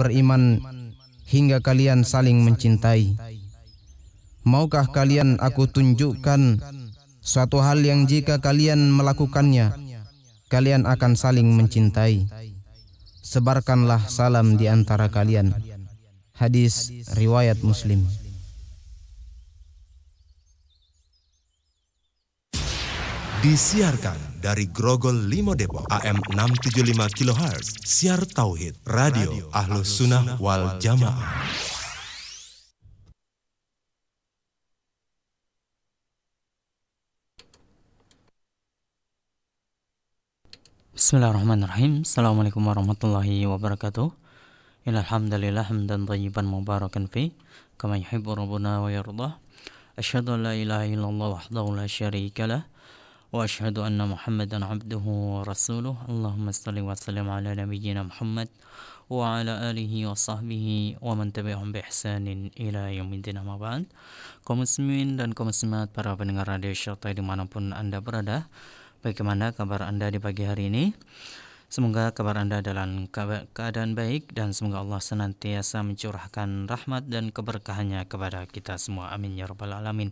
beriman hingga kalian saling mencintai. Maukah kalian aku tunjukkan suatu hal yang jika kalian melakukannya, kalian akan saling mencintai. Sebarkanlah salam di antara kalian. Hadis riwayat Muslim. Disiarkan dari Grogol 5 Depok AM 675 kHz Siar Tauhid Radio, Radio Ahlus Sunnah Wal Jamaah Bismillahirrahmanirrahim Assalamualaikum warahmatullahi wabarakatuh Alhamdulillah hamdan tayyiban mubarakan fi Kama yuhibu rabbuna wa yardah أشهد أن لا إله إلا الله la لا وأشهد أن محمدا عبده ورسوله اللهم صل وسلم على نبينا محمد وعلى آله وصحبه ومن تبعهم بإحسان إلى يوم الدين ما بعد kaum muslimin dan kaum muslimat para pendengar radio Syartai dimanapun anda berada bagaimana kabar anda di pagi hari ini Semoga kabar Anda dalam keadaan baik dan semoga Allah senantiasa mencurahkan rahmat dan keberkahannya kepada kita semua. Amin ya rabbal alamin.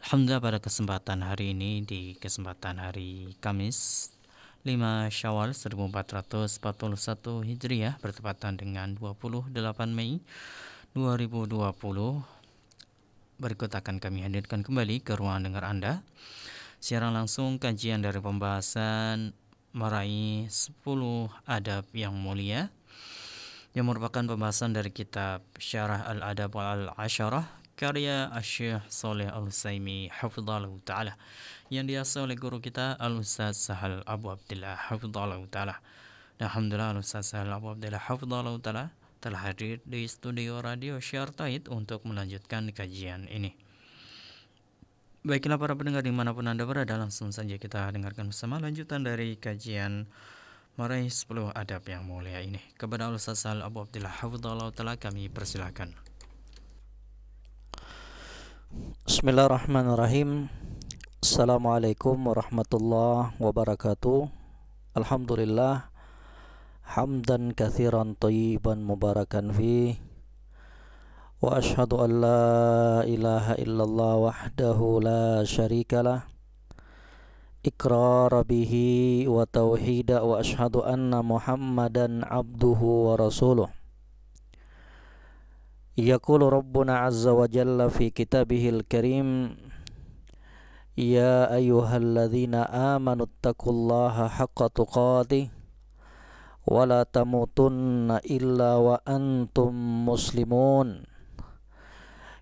Alhamdulillah pada kesempatan hari ini di kesempatan hari Kamis 5 Syawal 1441 Hijriah bertepatan dengan 28 Mei 2020 berikut akan kami hadirkan kembali ke ruang dengar Anda siaran langsung kajian dari pembahasan meraih 10 adab yang mulia yang merupakan pembahasan dari kitab Syarah Al-Adab Al-Asyarah karya Syekh Saleh Al-Utsaimin hafizallahu taala yang diasa oleh guru kita Al-Ustaz Sahal Abu Abdillah hafizallahu taala. Alhamdulillah Al-Ustaz Sahal Abu Abdillah hafizallahu taala telah hadir di studio Radio Syartaid untuk melanjutkan kajian ini. Baiklah para pendengar dimanapun Anda berada langsung saja kita dengarkan bersama lanjutan dari kajian meraih 10 adab yang mulia ini. Kepada Ustaz Al Abu Abdullah Hafidullah telah kami persilahkan. Bismillahirrahmanirrahim. Assalamualaikum warahmatullahi wabarakatuh. Alhamdulillah. Hamdan kathiran tayyiban mubarakan fi واشهد ان لا اله الا الله وحده لا شريك له اقرار به وتوحيدا واشهد ان محمدا عبده ورسوله يقول ربنا عز وجل في كتابه الكريم يا ايها الذين امنوا اتقوا الله حق تقاته ولا تموتن الا وانتم مسلمون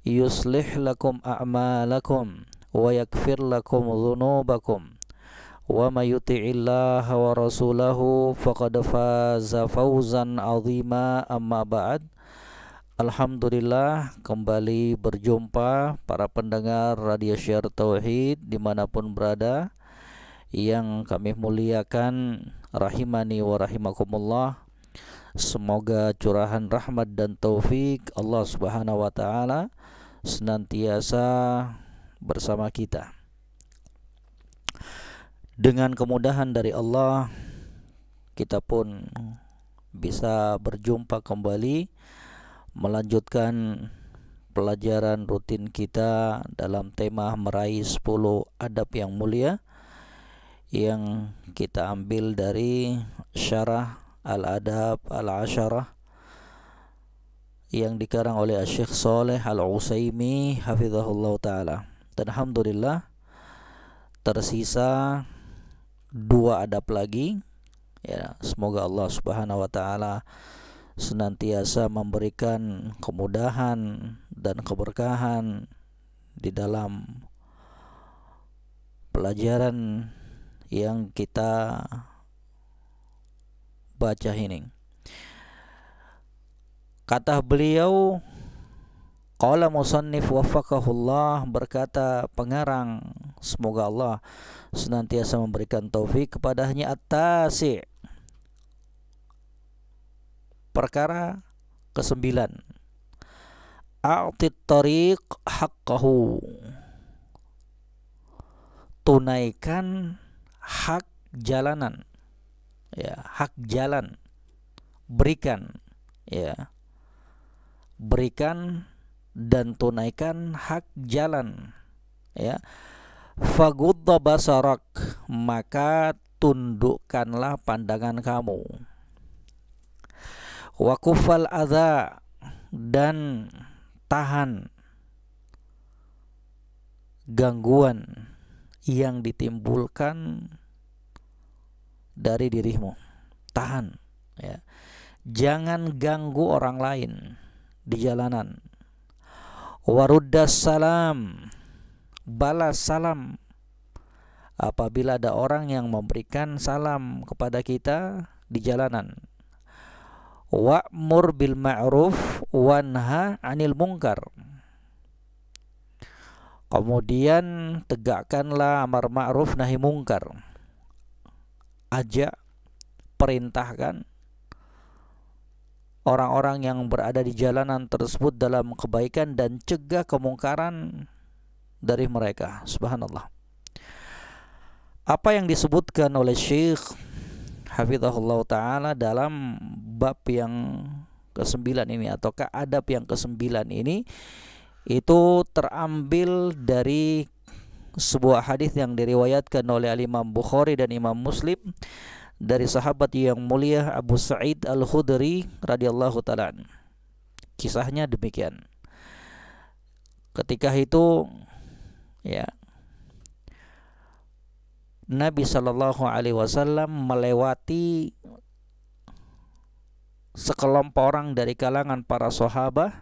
yuslih lakum a'malakum wa yakfir lakum dhunubakum wa may yuti'illaha wa rasulahu faqad faza fawzan 'azima amma ba'd Alhamdulillah kembali berjumpa para pendengar Radio Syiar Tauhid dimanapun berada yang kami muliakan rahimani wa rahimakumullah Semoga curahan rahmat dan taufik Allah Subhanahu wa taala senantiasa bersama kita dengan kemudahan dari Allah kita pun bisa berjumpa kembali melanjutkan pelajaran rutin kita dalam tema meraih 10 adab yang mulia yang kita ambil dari syarah al-adab al-asyarah yang dikarang oleh Syekh Saleh al Utsaimi hafizahullah taala. Dan alhamdulillah tersisa dua adab lagi. Ya, semoga Allah Subhanahu wa taala senantiasa memberikan kemudahan dan keberkahan di dalam pelajaran yang kita baca ini. Kata beliau, Qala musannif wafakahullah berkata pengarang semoga Allah senantiasa memberikan taufik kepadanya atasi perkara kesembilan a'tit tariq haqqahu tunaikan hak jalanan ya hak jalan berikan ya berikan dan tunaikan hak jalan ya fagudda basarak maka tundukkanlah pandangan kamu wakufal adha dan tahan gangguan yang ditimbulkan dari dirimu tahan ya jangan ganggu orang lain di jalanan warudas salam balas salam apabila ada orang yang memberikan salam kepada kita di jalanan. Wa'mur bil ma'ruf wanha anil mungkar. Kemudian tegakkanlah amar ma'ruf nahi mungkar. Ajak, perintahkan orang-orang yang berada di jalanan tersebut dalam kebaikan dan cegah kemungkaran dari mereka. Subhanallah. Apa yang disebutkan oleh Syekh Hafizahullah Ta'ala dalam bab yang kesembilan ini atau keadab yang kesembilan ini itu terambil dari sebuah hadis yang diriwayatkan oleh Imam Bukhari dan Imam Muslim dari sahabat yang mulia Abu Sa'id Al-Khudri radhiyallahu taala. Kisahnya demikian. Ketika itu ya Nabi Shallallahu Alaihi Wasallam melewati sekelompok orang dari kalangan para sahabat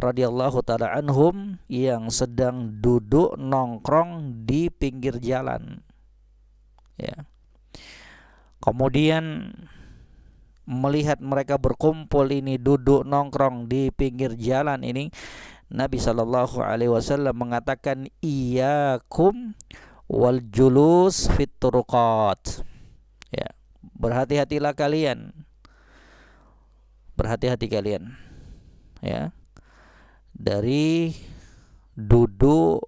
radhiyallahu taala anhum yang sedang duduk nongkrong di pinggir jalan. Ya. Kemudian melihat mereka berkumpul ini duduk nongkrong di pinggir jalan ini Nabi Shallallahu alaihi wasallam mengatakan iyyakum wal julus Ya, berhati-hatilah kalian. Berhati-hati kalian. Ya. Dari duduk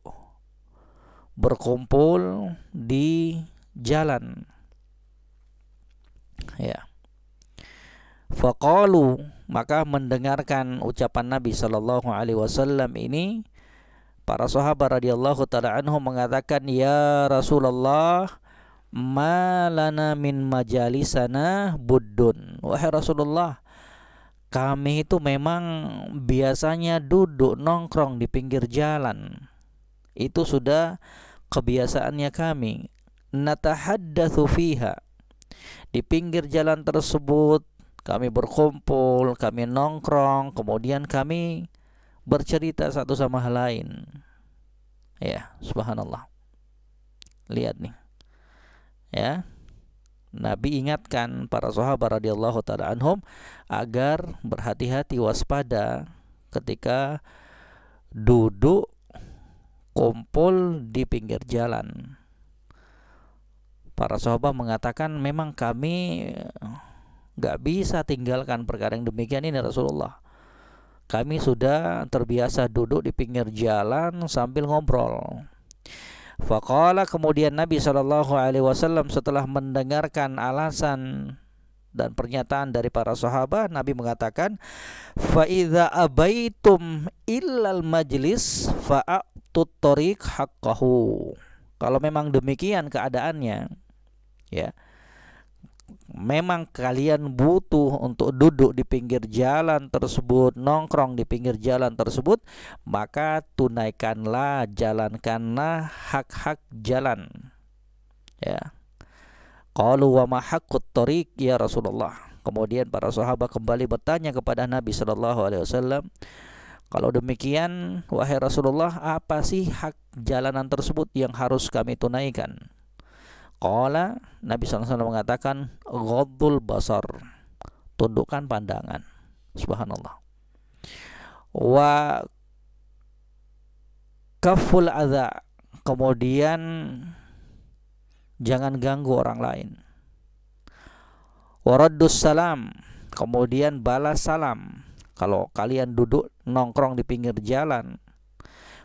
berkumpul di jalan ya faqalu maka mendengarkan ucapan Nabi Shallallahu alaihi wasallam ini para sahabat radhiyallahu taala anhu mengatakan ya Rasulullah malana min majalisana buddun wahai Rasulullah kami itu memang biasanya duduk nongkrong di pinggir jalan itu sudah kebiasaannya kami natahaddatsu fiha di pinggir jalan tersebut kami berkumpul, kami nongkrong, kemudian kami bercerita satu sama lain. Ya, subhanallah. Lihat nih. Ya. Nabi ingatkan para sahabat radhiyallahu taala anhum agar berhati-hati waspada ketika duduk kumpul di pinggir jalan. Para sahabat mengatakan memang kami eh, nggak bisa tinggalkan perkara yang demikian ini Rasulullah. Kami sudah terbiasa duduk di pinggir jalan sambil ngobrol. Faqala kemudian Nabi Shallallahu Alaihi Wasallam setelah mendengarkan alasan dan pernyataan dari para sahabat Nabi mengatakan faida abaitum illal majlis fa'atut tariq haqqahu kalau memang demikian keadaannya ya memang kalian butuh untuk duduk di pinggir jalan tersebut, nongkrong di pinggir jalan tersebut, maka tunaikanlah, jalankanlah hak-hak jalan. Ya. Qalu wa ma haqqut ya Rasulullah. Kemudian para sahabat kembali bertanya kepada Nabi Shallallahu alaihi wasallam, kalau demikian wahai Rasulullah, apa sih hak jalanan tersebut yang harus kami tunaikan? Qala Nabi SAW mengatakan Ghadul basar Tundukkan pandangan Subhanallah Wa Kaful adha Kemudian Jangan ganggu orang lain Waraddus salam Kemudian balas salam Kalau kalian duduk nongkrong di pinggir jalan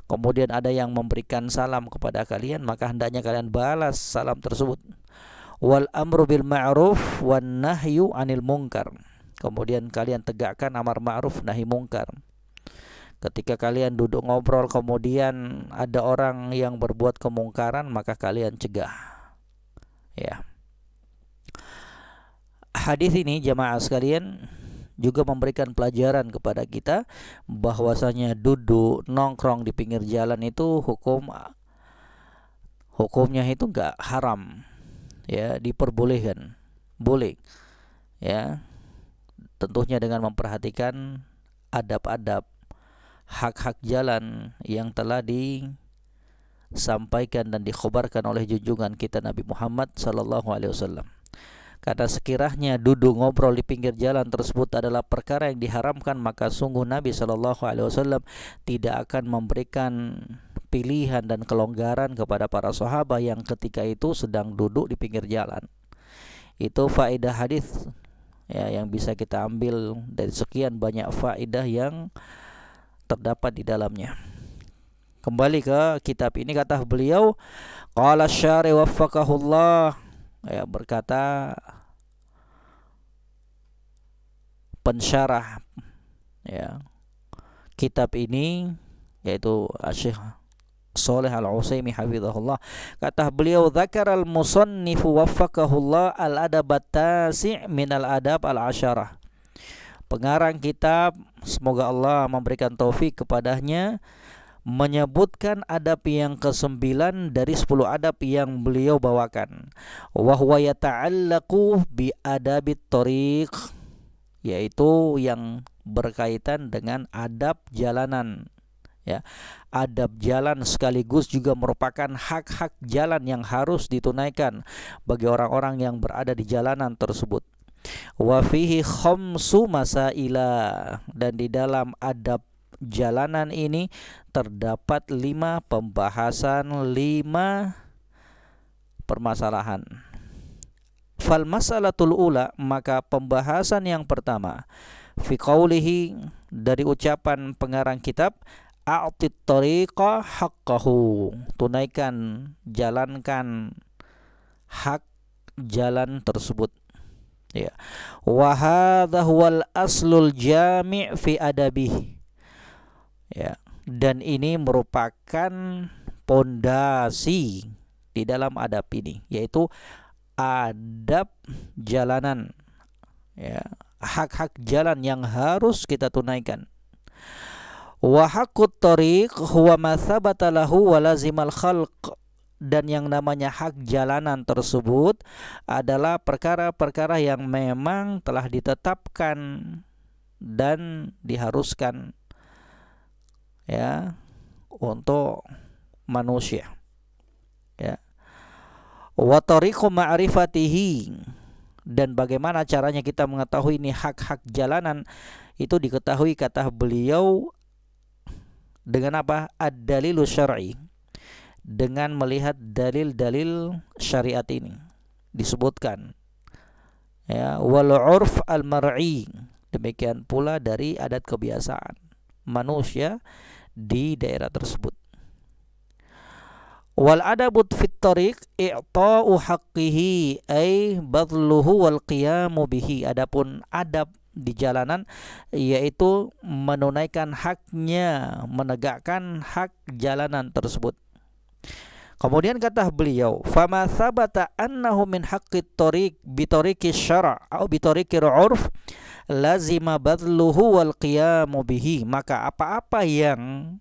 kemudian ada yang memberikan salam kepada kalian maka hendaknya kalian balas salam tersebut wal amru bil ma'ruf wan nahyu anil munkar kemudian kalian tegakkan amar ma'ruf nahi munkar ketika kalian duduk ngobrol kemudian ada orang yang berbuat kemungkaran maka kalian cegah ya hadis ini jemaah sekalian juga memberikan pelajaran kepada kita bahwasanya duduk nongkrong di pinggir jalan itu hukum hukumnya itu enggak haram ya diperbolehkan boleh ya tentunya dengan memperhatikan adab-adab hak-hak jalan yang telah disampaikan dan dikhabarkan oleh junjungan kita Nabi Muhammad sallallahu alaihi wasallam Kata sekiranya duduk ngobrol di pinggir jalan tersebut adalah perkara yang diharamkan maka sungguh Nabi Shallallahu Alaihi Wasallam tidak akan memberikan pilihan dan kelonggaran kepada para sahabat yang ketika itu sedang duduk di pinggir jalan. Itu faedah hadis ya yang bisa kita ambil dari sekian banyak faedah yang terdapat di dalamnya. Kembali ke kitab ini kata beliau qala syari waffaqahullah ya berkata pensyarah ya kitab ini yaitu Syekh Saleh Al-Utsaimin hafizahullah kata beliau Zakar al-musannif waffaqahullah al-adab tasi min al-adab al-asyarah pengarang kitab semoga Allah memberikan taufik kepadanya menyebutkan adab yang kesembilan dari sepuluh adab yang beliau bawakan wahwa yata'allaqu bi adabit tariq yaitu yang berkaitan dengan adab jalanan ya adab jalan sekaligus juga merupakan hak-hak jalan yang harus ditunaikan bagi orang-orang yang berada di jalanan tersebut wafihi khamsu masaila dan di dalam adab jalanan ini terdapat lima pembahasan lima permasalahan Fal masalatul ula maka pembahasan yang pertama fi qawlihi dari ucapan pengarang kitab a'tit tariqa haqqahu tunaikan jalankan hak jalan tersebut ya wa hadha huwal aslul jami' fi adabih ya dan ini merupakan pondasi di dalam adab ini yaitu adab jalanan ya hak-hak jalan yang harus kita tunaikan wa haqqut tariq huwa ma thabata lahu wa lazimal khalq dan yang namanya hak jalanan tersebut adalah perkara-perkara yang memang telah ditetapkan dan diharuskan ya untuk manusia wa tariqu ma'rifatihi dan bagaimana caranya kita mengetahui ini hak-hak jalanan itu diketahui kata beliau dengan apa? ad syar'i. Dengan melihat dalil-dalil syariat ini disebutkan. Ya, wal urf al mar'i. Demikian pula dari adat kebiasaan manusia di daerah tersebut. Wal adabut fit tariq i'ta'u haqqihi ay badluhu wal qiyamu bihi. Adapun adab di jalanan yaitu menunaikan haknya, menegakkan hak jalanan tersebut. Kemudian kata beliau, "Fama sabata annahu min haqqit tariq bi tariqi syara' atau bi tariqi urf lazima badluhu wal qiyamu bihi." Maka apa-apa yang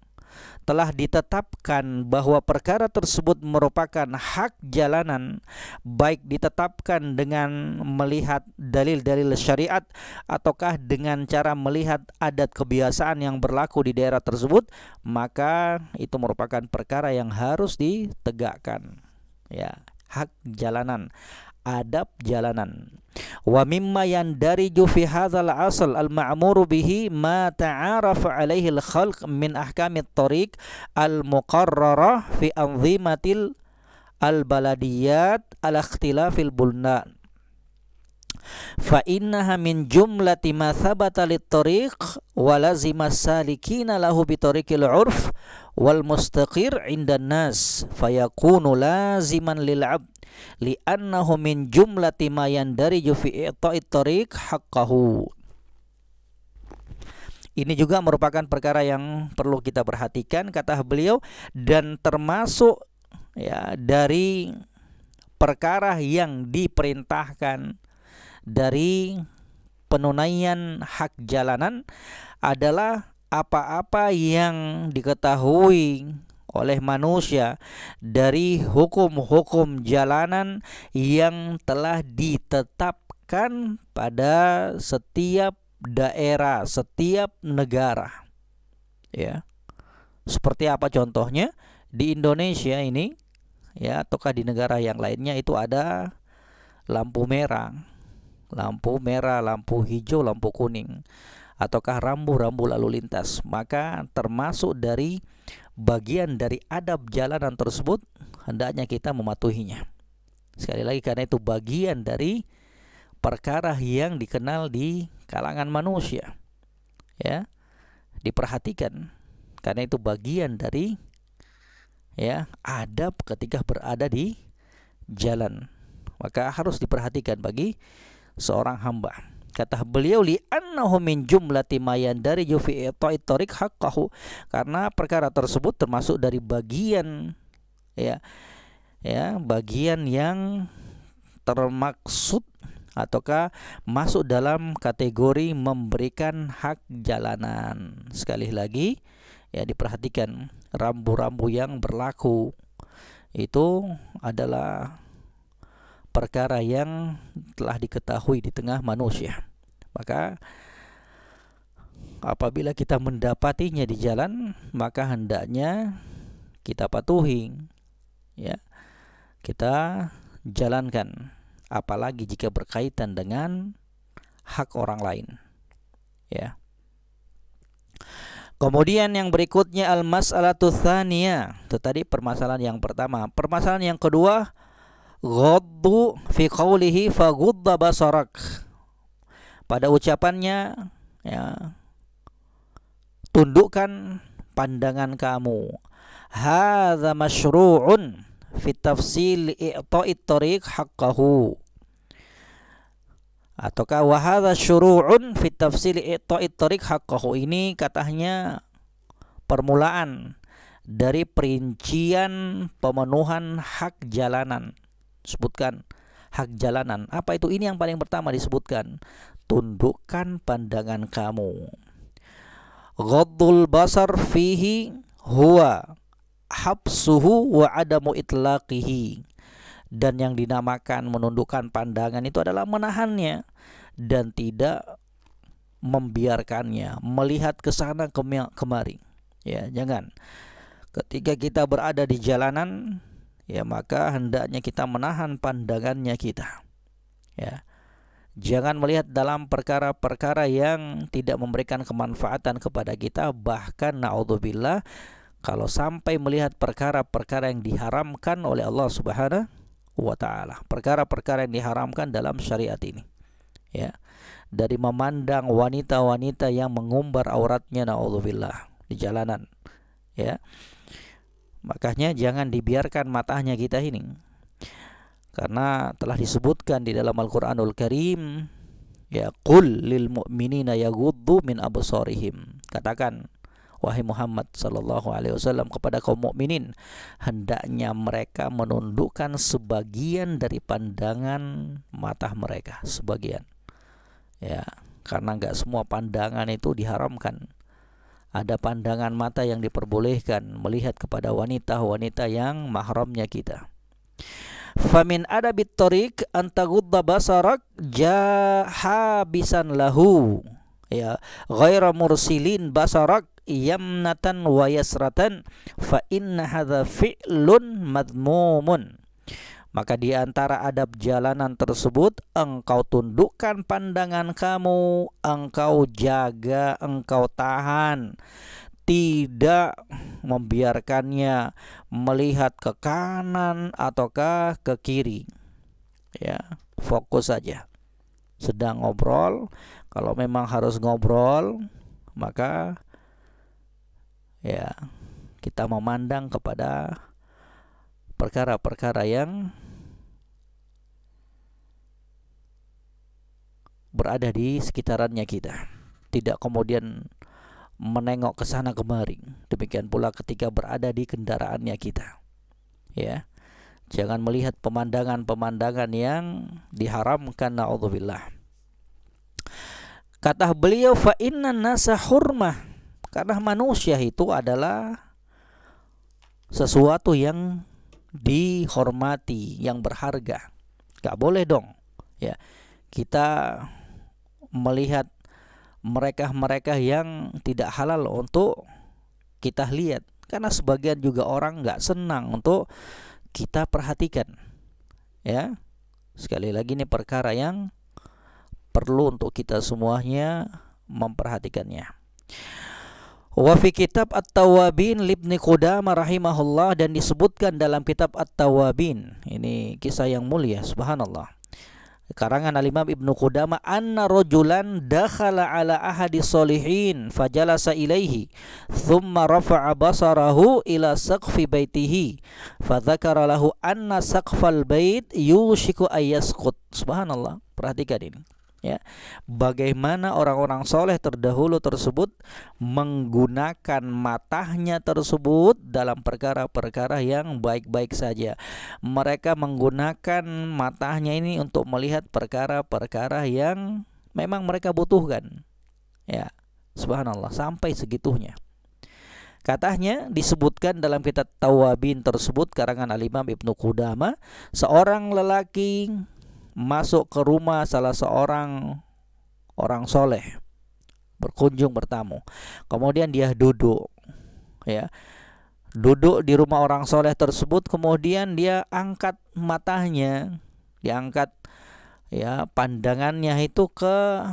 telah ditetapkan bahwa perkara tersebut merupakan hak jalanan baik ditetapkan dengan melihat dalil-dalil syariat ataukah dengan cara melihat adat kebiasaan yang berlaku di daerah tersebut maka itu merupakan perkara yang harus ditegakkan ya hak jalanan adab jalanan wa mimma yandariju fi hadzal asl al ma'muru bihi ma ta'araf alaihi al khalq min ahkami tariq al muqarrarah fi anzimatil al baladiyat al ikhtilafil bulnan fa innaha min jumlati ma thabata litariq wa lazima salikina lahu bi tariqil urf wal mustaqir indan nas fayakunu laziman lil abd li'annahu min jumlati ma yandariju fi i'ta'i tariq haqqahu ini juga merupakan perkara yang perlu kita perhatikan kata beliau dan termasuk ya dari perkara yang diperintahkan dari penunaian hak jalanan adalah apa-apa yang diketahui oleh manusia dari hukum-hukum jalanan yang telah ditetapkan pada setiap daerah, setiap negara. Ya. Seperti apa contohnya? Di Indonesia ini ya ataukah di negara yang lainnya itu ada lampu merah lampu merah, lampu hijau, lampu kuning ataukah rambu-rambu lalu lintas. Maka termasuk dari bagian dari adab jalanan tersebut hendaknya kita mematuhinya. Sekali lagi karena itu bagian dari perkara yang dikenal di kalangan manusia. Ya. Diperhatikan karena itu bagian dari ya adab ketika berada di jalan. Maka harus diperhatikan bagi seorang hamba. Kata beliau li annahu min jumlati mayan dari yufi tarik haqqahu karena perkara tersebut termasuk dari bagian ya ya bagian yang termaksud ataukah masuk dalam kategori memberikan hak jalanan. Sekali lagi ya diperhatikan rambu-rambu yang berlaku itu adalah perkara yang telah diketahui di tengah manusia. Maka apabila kita mendapatinya di jalan, maka hendaknya kita patuhi ya. Kita jalankan apalagi jika berkaitan dengan hak orang lain. Ya. Kemudian yang berikutnya al-mas'alatu tsaniyah. Itu tadi permasalahan yang pertama. Permasalahan yang kedua ghaddu fi qawlihi faghudda basarak pada ucapannya ya tundukkan pandangan kamu hadza masyru'un fi tafsil i'ta'i tariq haqqahu ataukah wa hadza syuru'un fi tafsil i'ta'i tariq haqqahu ini katanya permulaan dari perincian pemenuhan hak jalanan sebutkan hak jalanan. Apa itu? Ini yang paling pertama disebutkan. Tundukkan pandangan kamu. Ghaddul basar fihi huwa habsuhu wa adamu itlaqihi. Dan yang dinamakan menundukkan pandangan itu adalah menahannya dan tidak membiarkannya, melihat ke sana kemari. Ya, jangan. Ketika kita berada di jalanan, ya maka hendaknya kita menahan pandangannya kita. Ya. Jangan melihat dalam perkara-perkara yang tidak memberikan kemanfaatan kepada kita bahkan naudzubillah kalau sampai melihat perkara-perkara yang diharamkan oleh Allah Subhanahu wa taala, perkara-perkara yang diharamkan dalam syariat ini. Ya. Dari memandang wanita-wanita yang mengumbar auratnya naudzubillah di jalanan. Ya Makanya jangan dibiarkan matahnya kita ini. Karena telah disebutkan di dalam Al-Qur'anul Karim, ya qul lil mu'minina yaghuddu min sorihim Katakan wahai Muhammad sallallahu alaihi wasallam kepada kaum mukminin, hendaknya mereka menundukkan sebagian dari pandangan mata mereka, sebagian. Ya, karena nggak semua pandangan itu diharamkan ada pandangan mata yang diperbolehkan melihat kepada wanita-wanita yang mahramnya kita. Famin ada bitorik antagudda basarak jahabisan lahu ya ghaira mursilin basarak yamnatan wa yasratan fa inna hadza fi'lun madmumun maka di antara adab jalanan tersebut, engkau tundukkan pandangan kamu, engkau jaga, engkau tahan, tidak membiarkannya melihat ke kanan ataukah ke kiri. Ya, fokus saja. Sedang ngobrol, kalau memang harus ngobrol, maka ya kita memandang kepada perkara-perkara yang berada di sekitarannya kita. Tidak kemudian menengok ke sana kemari. Demikian pula ketika berada di kendaraannya kita. Ya. Jangan melihat pemandangan-pemandangan yang diharamkan naudzubillah. Kata beliau fa inna nasa hurmah. Karena manusia itu adalah sesuatu yang dihormati, yang berharga. Gak boleh dong. Ya. Kita melihat mereka-mereka yang tidak halal untuk kita lihat karena sebagian juga orang nggak senang untuk kita perhatikan ya sekali lagi ini perkara yang perlu untuk kita semuanya memperhatikannya wa fi kitab at-tawabin libni Qudama rahimahullah dan disebutkan dalam kitab at-tawabin ini kisah yang mulia subhanallah karangan al-Imam Ibnu Qudama anna rajulan dakhala ala ahadi solihin fajalasa ilaihi thumma rafa'a basarahu ila saqfi baitihi fadzakara lahu anna saqfal bait yushiku ayasqut subhanallah perhatikan ini ya bagaimana orang-orang soleh terdahulu tersebut menggunakan matahnya tersebut dalam perkara-perkara yang baik-baik saja mereka menggunakan matahnya ini untuk melihat perkara-perkara yang memang mereka butuhkan ya subhanallah sampai segitunya Katanya disebutkan dalam kitab Tawabin tersebut karangan Al-Imam Ibnu Qudama, seorang lelaki masuk ke rumah salah seorang orang soleh berkunjung bertamu. Kemudian dia duduk, ya, duduk di rumah orang soleh tersebut. Kemudian dia angkat matanya, diangkat, ya, pandangannya itu ke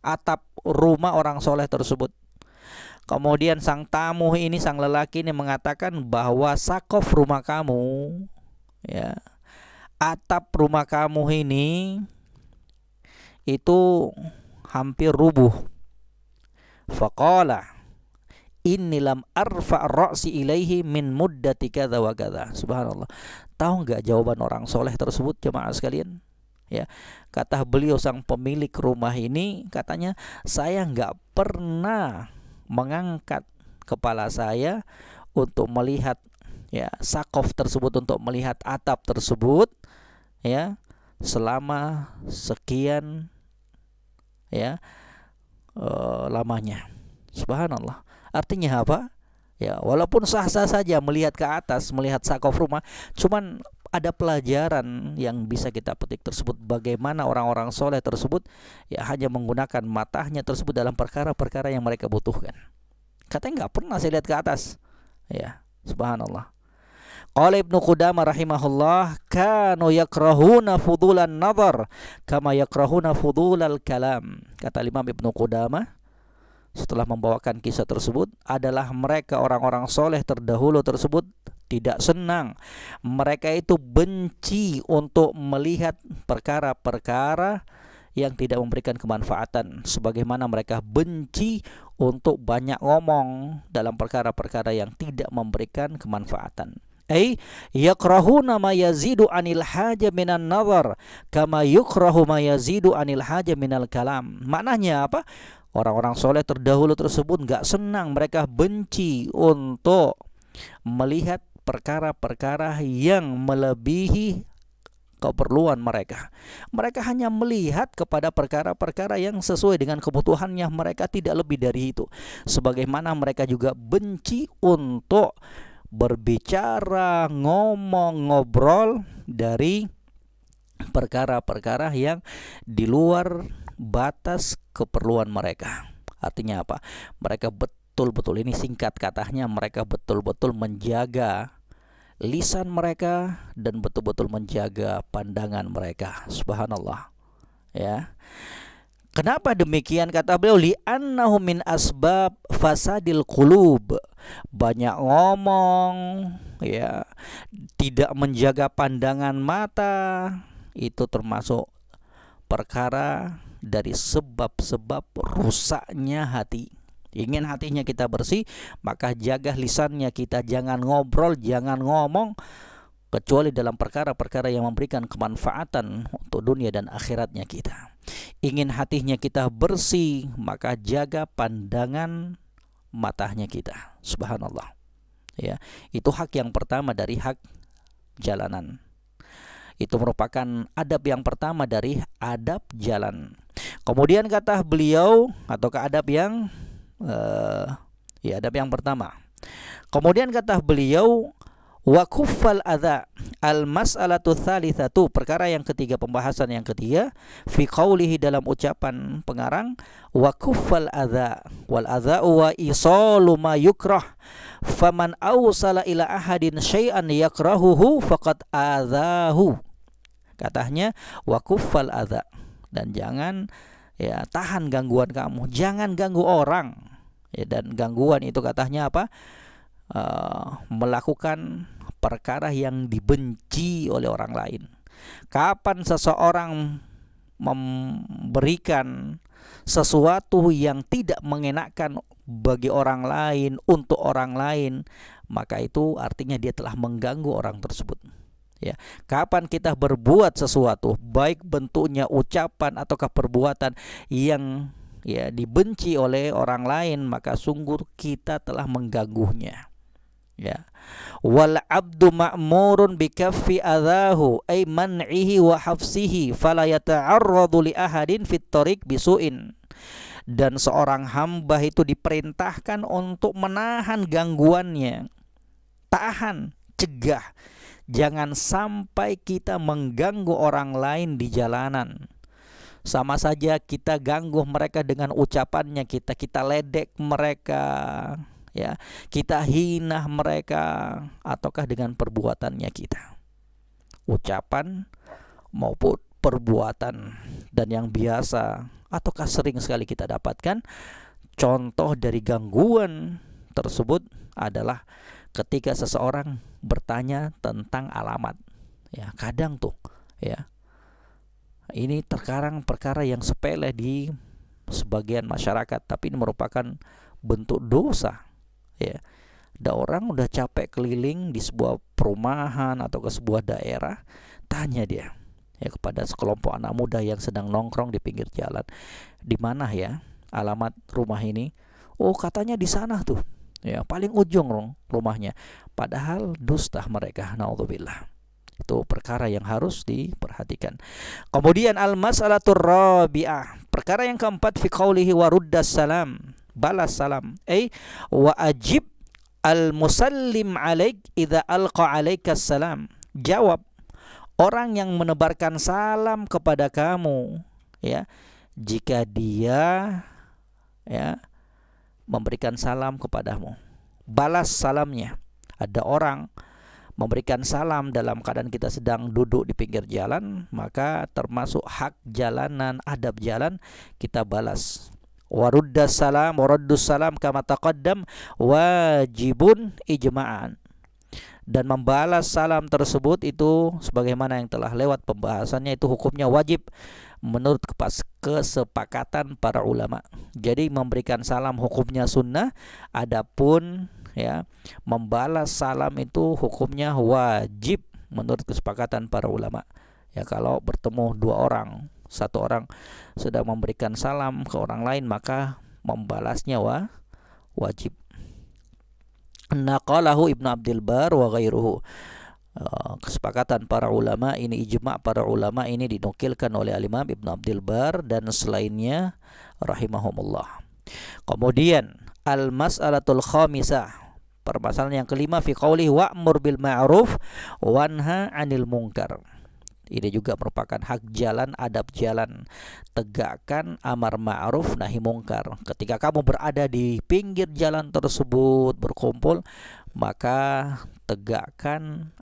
atap rumah orang soleh tersebut. Kemudian sang tamu ini, sang lelaki ini mengatakan bahwa sakof rumah kamu, ya, atap rumah kamu ini itu hampir rubuh. Faqala inni lam arfa ra'si ilaihi min muddati kadza wa kadza. Subhanallah. Tahu nggak jawaban orang soleh tersebut jemaah sekalian? Ya, kata beliau sang pemilik rumah ini katanya saya nggak pernah mengangkat kepala saya untuk melihat ya sakof tersebut untuk melihat atap tersebut ya selama sekian ya e, lamanya subhanallah artinya apa ya walaupun sah-sah saja melihat ke atas melihat sakof rumah cuman ada pelajaran yang bisa kita petik tersebut bagaimana orang-orang soleh tersebut ya hanya menggunakan matanya tersebut dalam perkara-perkara yang mereka butuhkan katanya nggak pernah saya lihat ke atas ya subhanallah Qala Ibnu Qudamah rahimahullah kanu yakrahuna fudulan nazar kama yakrahuna fudulal kalam. Kata Imam Ibnu Qudamah setelah membawakan kisah tersebut adalah mereka orang-orang soleh terdahulu tersebut tidak senang. Mereka itu benci untuk melihat perkara-perkara yang tidak memberikan kemanfaatan sebagaimana mereka benci untuk banyak ngomong dalam perkara-perkara yang tidak memberikan kemanfaatan ay yakrahuna ma yazidu anil haja minan nazar kama yukrahu ma yazidu anil haja minal kalam maknanya apa orang-orang soleh terdahulu tersebut nggak senang mereka benci untuk melihat perkara-perkara yang melebihi keperluan mereka. Mereka hanya melihat kepada perkara-perkara yang sesuai dengan kebutuhannya mereka tidak lebih dari itu. Sebagaimana mereka juga benci untuk berbicara, ngomong, ngobrol dari perkara-perkara yang di luar batas keperluan mereka. Artinya apa? Mereka betul-betul ini singkat katanya mereka betul-betul menjaga lisan mereka dan betul-betul menjaga pandangan mereka. Subhanallah. Ya. Kenapa demikian kata beliau li annahu min asbab fasadil qulub. Banyak ngomong ya, tidak menjaga pandangan mata itu termasuk perkara dari sebab-sebab rusaknya hati. Ingin hatinya kita bersih, maka jaga lisannya kita jangan ngobrol, jangan ngomong kecuali dalam perkara-perkara yang memberikan kemanfaatan untuk dunia dan akhiratnya kita. Ingin hatinya kita bersih, maka jaga pandangan matanya kita. Subhanallah. Ya, itu hak yang pertama dari hak jalanan. Itu merupakan adab yang pertama dari adab jalan. Kemudian kata beliau atau ke adab yang uh, ya adab yang pertama. Kemudian kata beliau wa kuffal adha al mas'alatu tsalitsatu perkara yang ketiga pembahasan yang ketiga fi qaulihi dalam ucapan pengarang wa kuffal adha wal adha wa isalu ma yukrah faman awsala ila ahadin syai'an yakrahuhu faqad adzahu katanya wa kuffal adha dan jangan ya tahan gangguan kamu jangan ganggu orang ya dan gangguan itu katanya apa Eh, melakukan perkara yang dibenci oleh orang lain. Kapan seseorang memberikan sesuatu yang tidak mengenakan bagi orang lain, untuk orang lain, maka itu artinya dia telah mengganggu orang tersebut. Ya, kapan kita berbuat sesuatu, baik bentuknya ucapan ataukah perbuatan yang ya dibenci oleh orang lain, maka sungguh kita telah mengganggunya ya wal abdu ma'murun kaffi adahu ay man'ihi wa hafsihi fala yata'arradu li ahadin fit tariq bisu'in dan seorang hamba itu diperintahkan untuk menahan gangguannya tahan cegah jangan sampai kita mengganggu orang lain di jalanan sama saja kita ganggu mereka dengan ucapannya kita kita ledek mereka ya kita hina mereka ataukah dengan perbuatannya kita ucapan maupun perbuatan dan yang biasa ataukah sering sekali kita dapatkan contoh dari gangguan tersebut adalah ketika seseorang bertanya tentang alamat ya kadang tuh ya ini terkarang perkara yang sepele di sebagian masyarakat tapi ini merupakan bentuk dosa ya ada orang udah capek keliling di sebuah perumahan atau ke sebuah daerah tanya dia ya kepada sekelompok anak muda yang sedang nongkrong di pinggir jalan di mana ya alamat rumah ini oh katanya di sana tuh ya paling ujung rumahnya padahal dusta mereka naudzubillah itu perkara yang harus diperhatikan. Kemudian al-mas'alatur rabi'ah, perkara yang keempat fi qaulihi waruddas salam balas salam. Eh, wa ajib al musallim alaik idza alqa alaika salam. Jawab orang yang menebarkan salam kepada kamu, ya. Jika dia ya memberikan salam kepadamu, balas salamnya. Ada orang memberikan salam dalam keadaan kita sedang duduk di pinggir jalan, maka termasuk hak jalanan, adab jalan kita balas waruddas salam waraddus salam kama taqaddam wajibun ijma'an dan membalas salam tersebut itu sebagaimana yang telah lewat pembahasannya itu hukumnya wajib menurut kesepakatan para ulama. Jadi memberikan salam hukumnya sunnah, adapun ya membalas salam itu hukumnya wajib menurut kesepakatan para ulama. Ya kalau bertemu dua orang satu orang sudah memberikan salam ke orang lain maka membalasnya wa wajib. Naqalahu Ibnu Abdul Bar wa ghairuhu. Eh, kesepakatan para ulama ini ijma para ulama ini dinukilkan oleh alimam Ibnu Abdul Bar dan selainnya rahimahumullah. Kemudian al-mas'alatul khamisah permasalahan yang kelima fi qauli wa'mur bil ma'ruf wanha 'anil munkar. Ini juga merupakan hak jalan, adab jalan. Tegakkan amar ma'ruf nahi mungkar. Ketika kamu berada di pinggir jalan tersebut berkumpul, maka tegakkan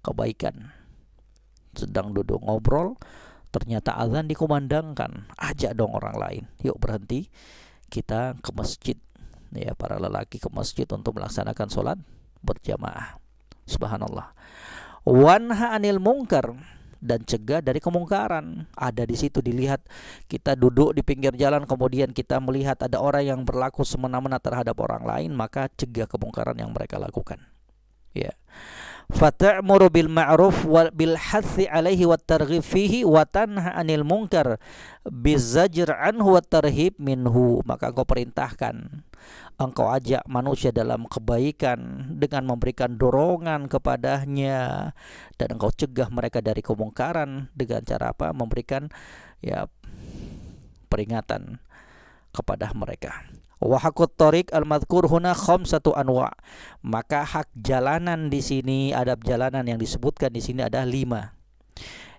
kebaikan. Sedang duduk ngobrol, ternyata azan dikumandangkan. Ajak dong orang lain. Yuk berhenti kita ke masjid. Ya, para lelaki ke masjid untuk melaksanakan sholat berjamaah. Subhanallah. Wanha anil mungkar dan cegah dari kemungkaran. Ada di situ dilihat kita duduk di pinggir jalan kemudian kita melihat ada orang yang berlaku semena-mena terhadap orang lain, maka cegah kemungkaran yang mereka lakukan. Ya fata'muru bil ma'ruf wal bil hathi alaihi wat targhib fihi wa tanha anil munkar biz zajr anhu wat tarhib minhu maka engkau perintahkan engkau ajak manusia dalam kebaikan dengan memberikan dorongan kepadanya dan engkau cegah mereka dari kemungkaran dengan cara apa memberikan ya peringatan kepada mereka Wa hakut tariq al madkur huna satu anwa. Maka hak jalanan di sini adab jalanan yang disebutkan di sini ada lima.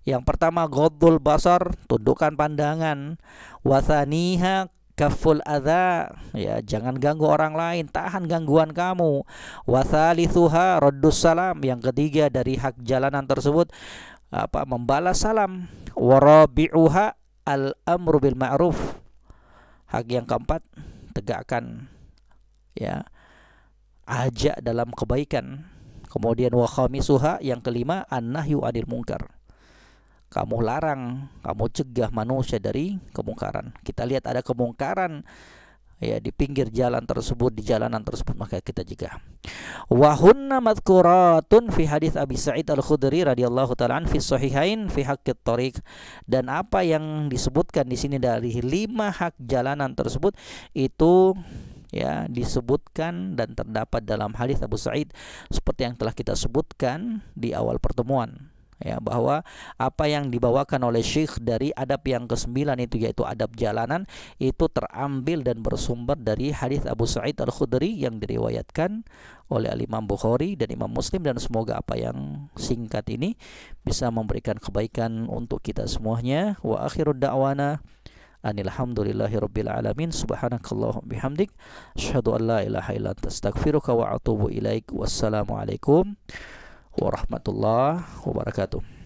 Yang pertama godul basar, tundukkan pandangan. Wasaniha kaful adha ya jangan ganggu orang lain tahan gangguan kamu wasalithuha raddus salam yang ketiga dari hak jalanan tersebut apa membalas salam warabi'uha al amru bil ma'ruf hak yang keempat tegakkan ya ajak dalam kebaikan kemudian wa suha yang kelima annahyu adil mungkar kamu larang kamu cegah manusia dari kemungkaran kita lihat ada kemungkaran ya di pinggir jalan tersebut di jalanan tersebut maka kita jika wa hunna madkuratun fi hadis Abi Sa'id Al-Khudri radhiyallahu taala fi sahihain fi haqqit tariq dan apa yang disebutkan di sini dari lima hak jalanan tersebut itu ya disebutkan dan terdapat dalam hadis Abu Sa'id seperti yang telah kita sebutkan di awal pertemuan ya bahwa apa yang dibawakan oleh Syekh dari adab yang ke kesembilan itu yaitu adab jalanan itu terambil dan bersumber dari hadis Abu Sa'id Al-Khudri yang diriwayatkan oleh Imam Bukhari dan Imam Muslim dan semoga apa yang singkat ini bisa memberikan kebaikan untuk kita semuanya wa akhirud da'wana Anilhamdulillahi Rabbil Alamin Subhanakallah bihamdik Asyadu an la ilaha illa anta wa atubu ilaik Wassalamualaikum warahmatullahi wabarakatuh